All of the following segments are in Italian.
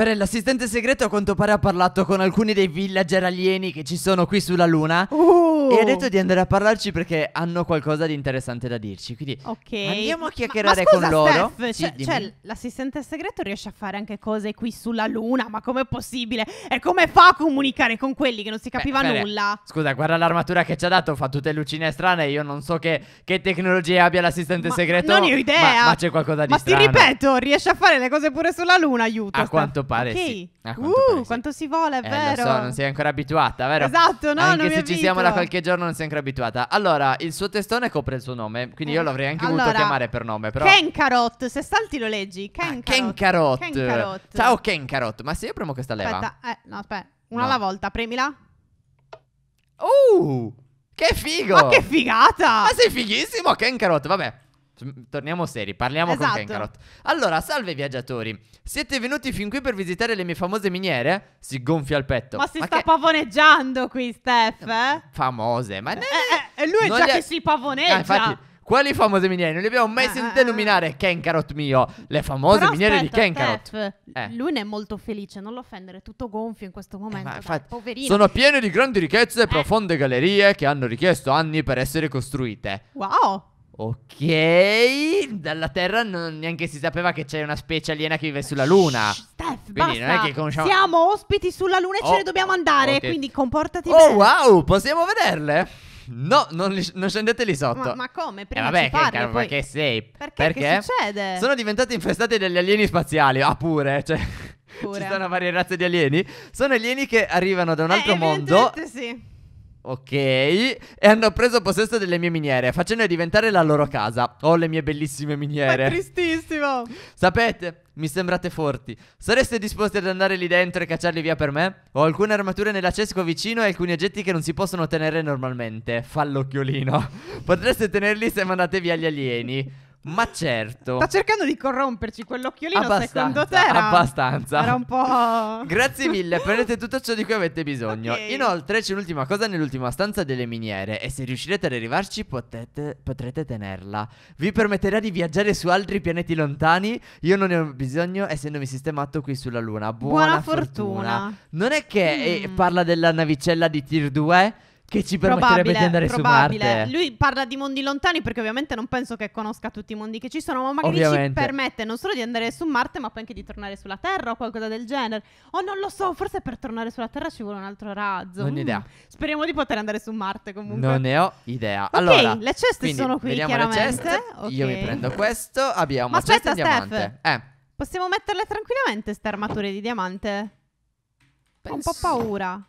Ferre, l'assistente segreto a quanto pare ha parlato con alcuni dei villager alieni che ci sono qui sulla luna oh. E ha oh. detto di andare a parlarci perché hanno qualcosa di interessante da dirci Quindi okay. andiamo a chiacchierare ma, ma scusa, con loro Steph, sì, cioè, cioè l'assistente segreto riesce a fare anche cose qui sulla luna Ma com'è possibile? E come fa a comunicare con quelli che non si capiva Beh, nulla? Scusa, guarda l'armatura che ci ha dato, fa tutte lucine strane Io non so che, che tecnologie abbia l'assistente segreto Non ho idea Ma, ma c'è qualcosa di ma strano Ma ti ripeto, riesce a fare le cose pure sulla luna, aiuto A Steph. quanto pare okay. sì. A uh, quanto, uh, pare quanto sì. si vola, è eh, vero. Lo so, non sei ancora abituata, vero? Esatto, no, Anche se ci siamo da qualche giorno non sei ancora abituata. Allora, il suo testone copre il suo nome, quindi io eh, l'avrei anche allora, voluto chiamare per nome, però Kenkarot, se salti lo leggi, ah, Kenkarot. Ah, Kenkarot. Kenkarot. Ciao Kenkarot, ma se io premo questa leva? Aspetta, eh, no, aspetta. Una no. alla volta, premila. Uh! Che figo! Ma che figata! Ma sei fighissimo, Kenkarot, vabbè. Cioè, torniamo seri, parliamo esatto. con Kenkarot. Allora, salve viaggiatori. Siete venuti fin qui per visitare le mie famose miniere? Si gonfia il petto. Ma si ma sta che... pavoneggiando qui, Steph. Eh? Famose, ma... Eh, eh, eh, lui è già li... che si pavoneggia. Ah, infatti, quali famose miniere? Non le abbiamo mai eh, sentite eh, nominare, Kenkarot mio. Le famose Però miniere aspetta, di Kenkarot. Steph, eh. Lui ne è molto felice, non lo offendere, è tutto gonfio in questo momento. Eh, infatti, poverino. Sono piene di grandi ricchezze e profonde gallerie che hanno richiesto anni per essere costruite. Wow. Ok, dalla Terra non neanche si sapeva che c'è una specie aliena che vive sulla Luna. Shh, Steph, quindi basta. non è che conosciamo... Siamo ospiti sulla Luna e oh, ce ne oh, dobbiamo andare, okay. quindi comportati oh, bene. Oh wow, possiamo vederle? No, non, li, non, scendete lì sotto. Ma, ma come? Eh, Prima eh, vabbè, ci parli, che, poi... perché sei? Perché? perché? Che succede? Sono diventate infestate dagli alieni spaziali. Ah, pure, cioè... Pure. Ci sono varie razze di alieni. Sono alieni che arrivano da un altro eh, mondo. Sì. Ok, e hanno preso possesso delle mie miniere, facendole diventare la loro casa. oh, le mie bellissime miniere. È tristissimo. Sapete, mi sembrate forti. Sareste disposti ad andare lì dentro e cacciarli via per me? Ho alcune armature nella cesco vicino e alcuni oggetti che non si possono tenere normalmente. Fa l'occhiolino. Potreste tenerli se mandate via gli alieni. Ma certo. Sta cercando di corromperci quell'occhiolino, abbastanza, secondo te? Era, abbastanza. Era un po'. Grazie mille, prendete tutto ciò di cui avete bisogno. Okay. Inoltre, c'è un'ultima cosa nell'ultima stanza delle miniere. E se riuscirete ad arrivarci, potete, potrete tenerla. Vi permetterà di viaggiare su altri pianeti lontani. Io non ne ho bisogno, essendomi sistemato qui sulla Luna. Buona, Buona fortuna. fortuna. Non è che eh, mm. eh, parla della navicella di Tier 2? Che ci permetterebbe di andare probabile. su Marte. Lui parla di mondi lontani perché ovviamente non penso che conosca tutti i mondi che ci sono, ma magari ovviamente. ci permette non solo di andare su Marte, ma poi anche di tornare sulla Terra o qualcosa del genere. O oh, non lo so, forse per tornare sulla Terra ci vuole un altro razzo. Non mm. idea. Speriamo di poter andare su Marte comunque. Non ne ho idea. Ok, allora, le ceste sono qui chiaramente. Le ceste. Okay. Io mi prendo questo, abbiamo ma aspetta, diamante. Eh. Possiamo metterle tranquillamente queste armature di diamante? Penso... Ho un po' paura.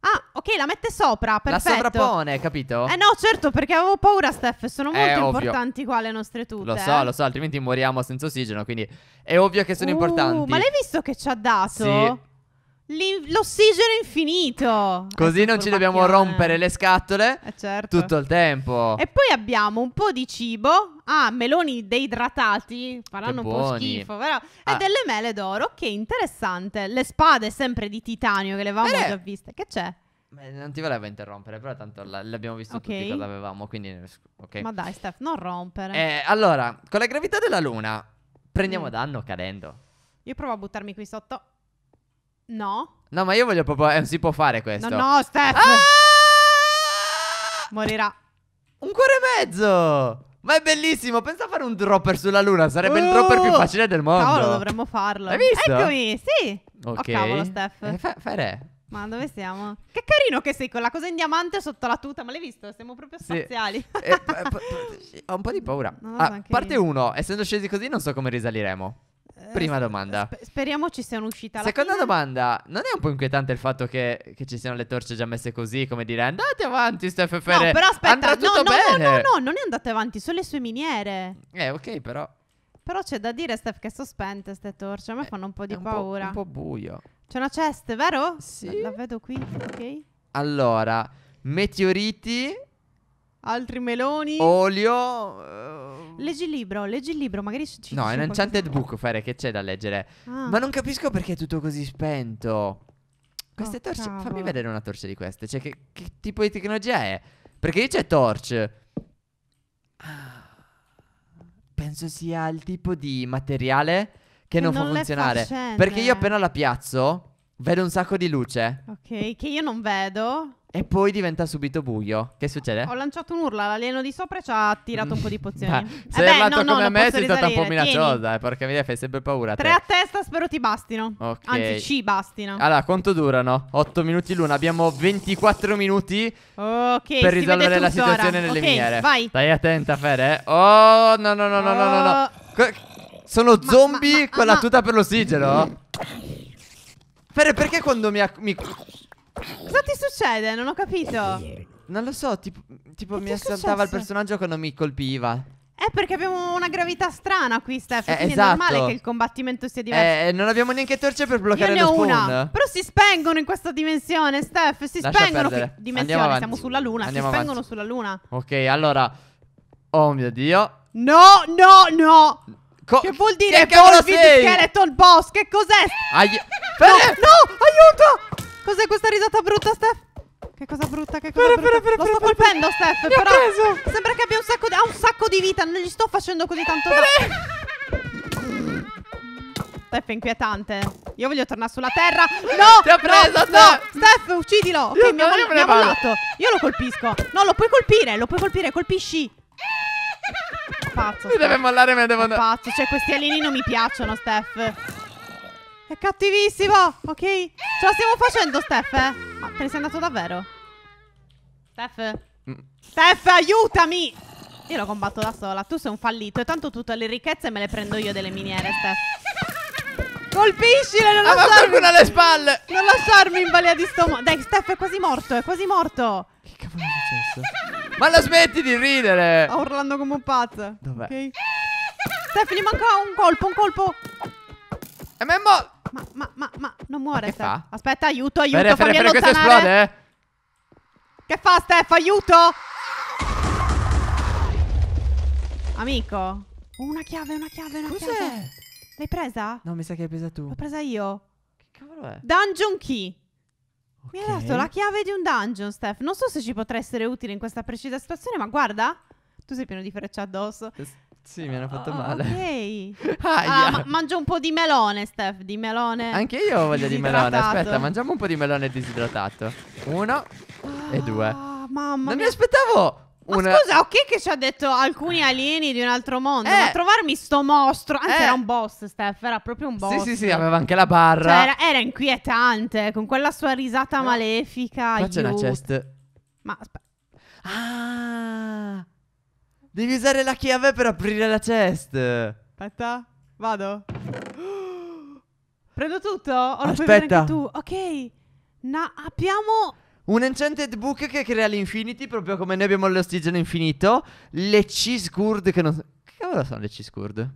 Ah, ok, la mette sopra, perfetto. La sovrappone, capito? Eh no, certo, perché avevo paura, Steph, sono eh, molto è importanti ovvio. qua le nostre tute. Lo so, eh. lo so, altrimenti moriamo senza ossigeno, quindi è ovvio che sono uh, importanti. Ma l'hai visto che ci ha dato? Sì l'ossigeno infinito. Così non ci dobbiamo rompere le scatole eh, certo. tutto il tempo. E poi abbiamo un po' di cibo. Ah, meloni deidratati. Faranno un po' schifo, però. Ah. E delle mele d'oro. Che interessante. Le spade sempre di titanio che le avevamo eh. già viste. Che c'è? Beh, non ti volevo interrompere, però tanto l'abbiamo visto okay. tutti cosa avevamo, quindi... Okay. Ma dai, Steph, non rompere. Eh, allora, con la gravità della Luna prendiamo mm. danno cadendo. Io provo a buttarmi qui sotto. No. No, ma io voglio proprio. Eh, si può fare questo. No, no, Steph. Ah! Morirà. Un cuore e mezzo. Ma è bellissimo. Pensa a fare un dropper sulla luna. Sarebbe uh, il dropper più uh! facile del mondo. Cavolo, dovremmo farlo. Hai visto? Eccomi, sì. Oh, ok. Oh, cavolo, Steph. Eh, fa- fare. Ma dove siamo? Che carino che sei con la cosa in diamante sotto la tuta, ma l'hai visto? Siamo proprio spaziali. Sì. eh, p- p- ho un po' di paura. No, ah, parte 1, essendo scesi così non so come risaliremo. Eh, prima domanda. speriamo ci siano uscita la Seconda fine. domanda. Non è un po' inquietante il fatto che, che, ci siano le torce già messe così, come dire andate avanti Steph No, però aspetta, Andrà tutto no, bene. no, no, no, non è andate avanti, sono le sue miniere. Eh, ok, però. Però c'è da dire, Steph, che sono spente queste torce, a me eh, fanno un po' di un paura. Po', un po' buio. C'è una cesta, vero? Sì. La, la vedo qui, ok? Allora, meteoriti Altri meloni. Olio. Eh, Leggi il libro, leggi il libro, magari ci No, è un Enchanted Book, Fare, che c'è da leggere. Ah. Ma non capisco perché è tutto così spento. Queste oh, torce, cavolo. fammi vedere una torcia di queste. Cioè, che, che tipo di tecnologia è? Perché lì c'è torce. Ah, penso sia il tipo di materiale che, che non, non, fa funzionare. Fa perché io appena la piazzo, vedo un sacco di luce. Ok, che io non vedo. E poi diventa subito buio. Che succede? Ho lanciato un urla, l'alieno di sopra ci ha tirato un po' di pozioni. Eh se eh urlato no, come no, me sei stata un po' minacciosa, eh, porca mia, fai sempre paura. Tre a testa, spero ti bastino. Ok. Anzi, ci bastino. Allora, quanto durano? 8 minuti l'una, abbiamo 24 minuti Ok, per risolvere la situazione ora. nelle okay, miniere. vai. Stai attenta, Fere. Oh, no, no, no, no, no, no, no. Oh. Sono ma, zombie ma, ma, con la tuta per l'ossigeno? Fere, perché quando mi... mi Cosa ti succede? Non ho capito. Non lo so, tipo, tipo mi assaltava il personaggio quando mi colpiva. Eh, perché abbiamo una gravità strana qui, Steph. Eh, quindi esatto. è normale che il combattimento sia diverso. Eh, eh, non abbiamo neanche torce per bloccare Io ne ho una. Però si spengono in questa dimensione, Steph. Si Lascia spengono. Perdere. Dimensione, siamo sulla luna. Andiamo si spengono avanti. sulla luna. Ok, allora. Oh mio dio. No, no, no. Co che vuol dire che, che Volvi di Skeleton Boss? Che cos'è? Ai- no, no, aiuto! Cos'è questa risata brutta, Steph? Che cosa brutta, che cosa pere, brutta. Pere, pere, Lo sto colpendo, Steph, Mi però preso. sembra che abbia un sacco, di, ha un sacco di vita, non gli sto facendo così tanto male. Steph è inquietante. Io voglio tornare sulla terra. No! Ti ha preso, no, Steph! No. Steph, uccidilo! Ok, mi ha mollato. Io lo colpisco. No, lo puoi colpire, lo puoi colpire, colpisci. Pazzo. Mi Steph. deve mollare, me devo andare. Pazzo, cioè questi alieni non mi piacciono, Steph. È cattivissimo, ok? Ce la stiamo facendo, Steph, eh? te ne sei andato davvero? Steph? Mm. Steph, aiutami! Io lo combatto da sola, tu sei un fallito e tanto tutte le ricchezze me le prendo io delle miniere, Steph. Colpiscile, non lasciarmi... Ah, ma qualcuno alle spalle! Non lasciarmi in balia di stomaco Dai, Steph è quasi morto, è quasi morto! Che cavolo è successo? Ma la smetti di ridere! Sta urlando come un pazzo. Dov'è? Okay. Steph, gli manca un colpo, un colpo! E me è morto! Ma, ma, ma, ma, non muore. Steph Aspetta, aiuto, aiuto. Bene, fammi bene, questo esplode, eh. Che fa, Steph? Aiuto. Amico. Una chiave, una chiave, una Cos'è? chiave. L'hai presa? No, mi sa che hai presa tu. L'ho presa io. Che cavolo è? Dungeon key. Okay. Mi hai dato la chiave di un dungeon, Steph. Non so se ci potrà essere utile in questa precisa situazione, ma guarda. Tu sei pieno di frecce addosso. Yes. Sì, mi hanno fatto ah, male. Ok. Aia. Ah, ma- mangio un po' di melone, Steph, di melone. Anche io ho voglia di melone. Aspetta, mangiamo un po' di melone disidratato. Uno ah, e due. mamma Non mi mia. aspettavo Ma una... scusa, ok che ci ha detto alcuni alieni di un altro mondo, Eh. ma trovarmi sto mostro, anzi Eh. era un boss, Steph, era proprio un boss. Sì, sì, sì, aveva anche la Cioè, barra. era, era inquietante, con quella sua risata malefica. Qua c'è una chest. Ma aspetta. Ah! Devi usare la chiave per aprire la chest. Aspetta, vado. Prendo tutto? O lo Aspetta. tu? Ok. Na abbiamo un enchanted book che crea l'infinity, proprio come noi abbiamo l'ostigeno infinito. Le cheese curd che non... Che cavolo sono le cheese curd?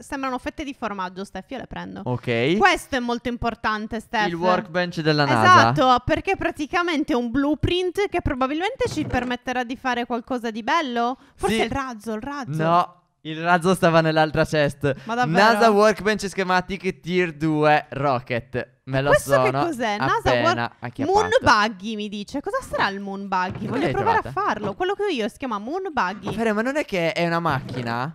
sembrano fette di formaggio, Steffi, io le prendo. Ok. Questo è molto importante, Steffi. Il workbench della NASA. Esatto, perché praticamente è un blueprint che probabilmente ci permetterà di fare qualcosa di bello. Forse sì. il razzo, il razzo. No. Il razzo stava nell'altra chest. Ma davvero? NASA Workbench Schematic Tier 2 Rocket. Me lo Questo Questo che cos'è? NASA Work... Moon Buggy mi dice. Cosa sarà il Moon Buggy? Voglio provare trovata? a farlo. Quello che ho io si chiama Moon Buggy. Ma, Fere, ma non è che è una macchina?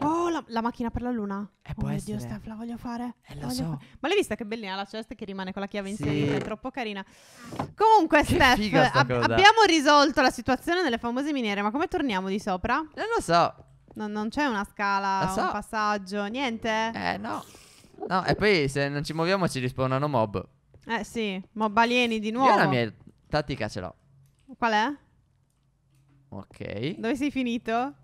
Oh, la, la, macchina per la luna. Eh, oh può mio essere. Dio, Steph, la voglio fare. Eh, lo so. Fa- Ma l'hai vista che bellina la chest che rimane con la chiave in Sì. È troppo carina. Comunque, che Steph, ab- abbiamo risolto la situazione delle famose miniere, ma come torniamo di sopra? Non lo so. No, non c'è una scala, so. un passaggio, niente? Eh, no. No, e poi se non ci muoviamo ci rispondono mob. Eh, sì. Mob alieni di nuovo. Io la mia tattica ce l'ho. Qual è? Ok. Dove sei finito?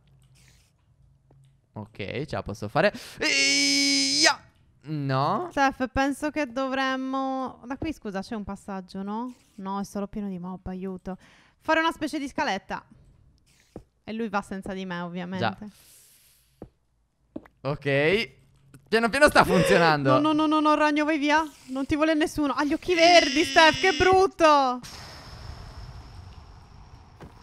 Ok, ce la posso fare. Eia! No? Chef, penso che dovremmo... Da qui, scusa, c'è un passaggio, no? No, è solo pieno di mob, aiuto. Fare una specie di scaletta. E lui va senza di me, ovviamente. Già. Ok. Piano piano sta funzionando. No, no, no, no, no, ragno, vai via. Non ti vuole nessuno. Ha ah, gli occhi verdi, Steph, che brutto.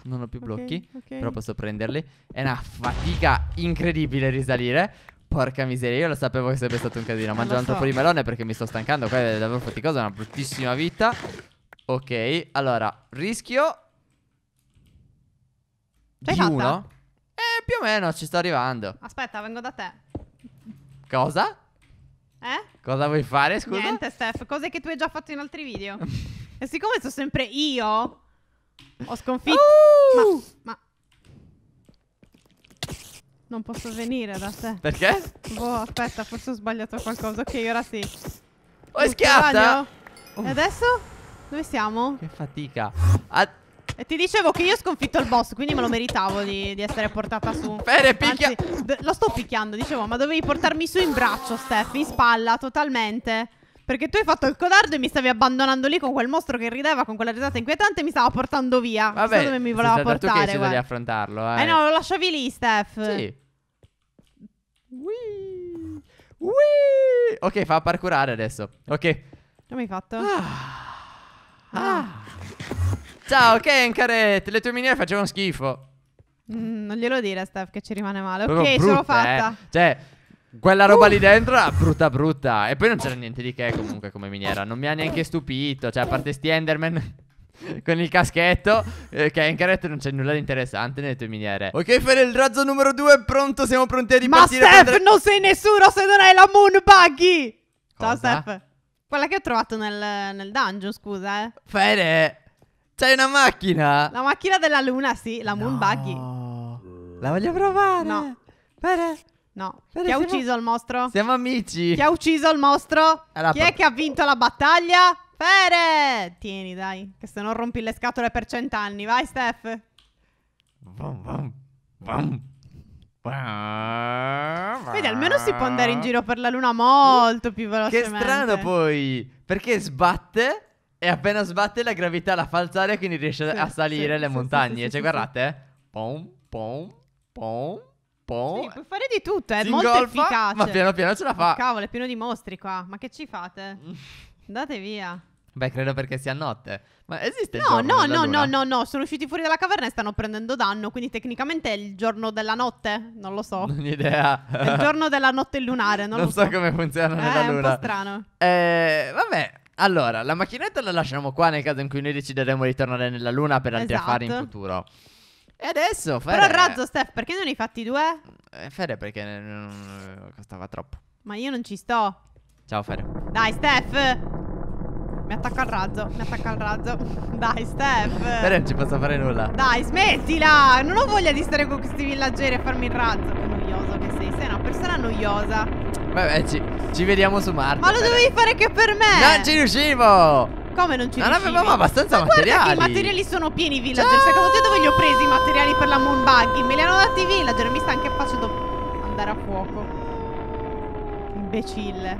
Non ho più blocchi. Okay, okay. Però posso prenderli. È una fatica incredibile risalire. Porca miseria, io lo sapevo che sarebbe stato un casino. Eh, Mangiando so. po' di melone perché mi sto stancando. Qua è davvero faticosa, è una bruttissima vita. Ok, allora, rischio. C'è di fatta? uno. Eh, più o meno ci sto arrivando. Aspetta, vengo da te. Cosa? Eh? Cosa vuoi fare, scusa? Niente, Steph, cose che tu hai già fatto in altri video. e siccome sono sempre io, ho sconfitto. Uh! Ma, uh! ma... Non posso venire da te. Perché? Boh, aspetta, forse ho sbagliato qualcosa. Ok, ora sì. Oh, è schiatta! Uh. E adesso? Dove siamo? Che fatica. A e ti dicevo che io ho sconfitto il boss, quindi me lo meritavo di, di essere portata su. Bene, picchia. Anzi, lo sto picchiando, dicevo, ma dovevi portarmi su in braccio, Steph, in spalla, totalmente. Perché tu hai fatto il codardo e mi stavi abbandonando lì con quel mostro che rideva, con quella risata inquietante e mi stava portando via. Vabbè, non so dove mi voleva portare. Tu che sei di affrontarlo, eh. Eh no, lo lasciavi lì, Steph. Sì. Whee. Whee. Ok, fa a parkurare adesso. Ok. Come hai fatto? Ah. Ah. ah. Ciao, Kenkaret. Le tue miniere facevano schifo. Mm, non glielo dire, Steph, che ci rimane male. Proprio ok, brutta, ce l'ho fatta. Eh. Cioè, quella roba uh. lì dentro era brutta brutta E poi non c'era niente di che comunque come miniera Non mi ha neanche stupito Cioè a parte sti Enderman con il caschetto eh, Che in Carrot non c'è nulla di interessante nelle tue miniere Ok Fede il razzo numero 2 è pronto Siamo pronti a ripartire Ma Steph non sei nessuno se non hai la moon buggy Ciao Steph Quella che ho trovato nel, nel dungeon scusa eh Fede C'hai una macchina La macchina della luna sì La moon no. buggy La voglio provare No Fede No. Però Chi ha ucciso il mostro? Siamo amici. Chi ha ucciso il mostro? Allora, Chi è che ha vinto la battaglia? Fere! Tieni, dai, che se no rompi le scatole per cent'anni. Vai, Steph. Vom, vom, vom. Vedi, almeno si può andare in giro per la luna molto più velocemente. Che strano poi, perché sbatte e appena sbatte la gravità la fa alzare quindi riesce sì, a salire sì, le sì, montagne. cioè, guardate. Eh. Pom, pom, pom po'. Sì, puoi fare di tutto, eh, è molto ingolfa, efficace. Ma piano piano ce la fa. Oh, cavolo, è pieno di mostri qua. Ma che ci fate? Andate via. Beh, credo perché sia notte. Ma esiste no, No, no, no, no, no, sono usciti fuori dalla caverna e stanno prendendo danno, quindi tecnicamente è il giorno della notte, non lo so. Non ho idea. È il giorno della notte lunare, non, non lo so. Non so come funziona eh, nella luna. È un po' strano. Eh, vabbè, allora, la macchinetta la lasciamo qua nel caso in cui noi decideremo di tornare nella luna per altri esatto. affari in esatto. futuro. E adesso Fede... Però razzo Steph, perché non hai fatti due? Eh, Fede perché eh, costava troppo. Ma io non ci sto. Ciao Fede. Dai Steph. Mi attacca al razzo, mi attacca al razzo. Dai, Steph. Però non ci posso fare nulla. Dai, smettila. Non ho voglia di stare con questi villaggeri e farmi il razzo. Che noioso che sei. Sei una persona noiosa. Vabbè, ci, ci vediamo su Marte. Ma lo dovevi fare che per me. Non ci riuscivo. Come non ci non riuscivi? Non avevamo abbastanza Ma materiali. Guarda i materiali sono pieni, villager. Ciao. Secondo te dove li ho presi i materiali per la moon buggy? Me li hanno dati i villager. Mi sta anche facendo andare a fuoco. Imbecille.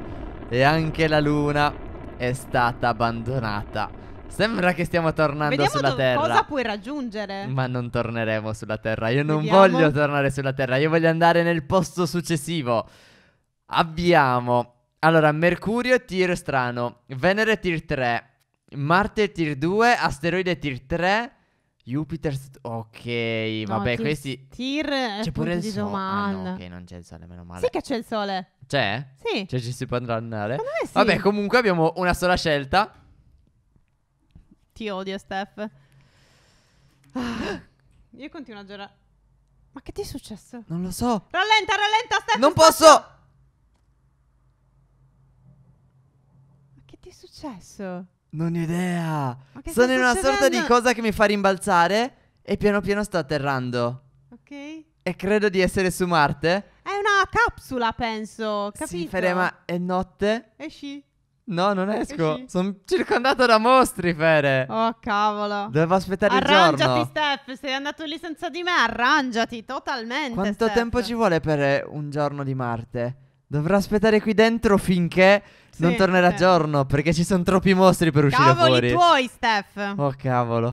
E anche la luna è stata abbandonata. Sembra che stiamo tornando Vediamo sulla Terra. Cosa puoi raggiungere? Ma non torneremo sulla Terra. Io non Vediamo. voglio tornare sulla Terra. Io voglio andare nel posto successivo. Abbiamo. Allora, Mercurio tier strano, Venere tier 3, Marte tier 2, asteroide tier 3. Jupiter. st- ok, vabbè, tir- questi. Tir C'è cioè, pure il sole. Ah, no, ok, non c'è il sole, meno male. Sì che c'è il sole. C'è? Sì. Cioè, ci si può andare. Secondo me sì. Vabbè, comunque abbiamo una sola scelta. Ti odio, Steph. Ah, Io continuo a girare. Ma che ti è successo? Non lo so. Rallenta, rallenta, Steph. Non posso. Ma che ti è successo? Non ho idea. Sono in una sorta di cosa che mi fa rimbalzare e piano piano sto atterrando. Ok. E credo di essere su Marte. È una capsula, penso. Capito? Sì, Fere, ma è notte. Esci. No, non esco. Sono circondato da mostri, Fere. Oh, cavolo. Dovevo aspettare arrangiati, il giorno. Arrangiati, Steph. Sei andato lì senza di me. Arrangiati totalmente. Quanto Steph. tempo ci vuole per un giorno di Marte? Dovrò aspettare qui dentro finché sì, non tornerà sì. giorno, perché ci sono troppi mostri per uscire Cavoli fuori. Cavoli tuoi, Steph! Oh, cavolo.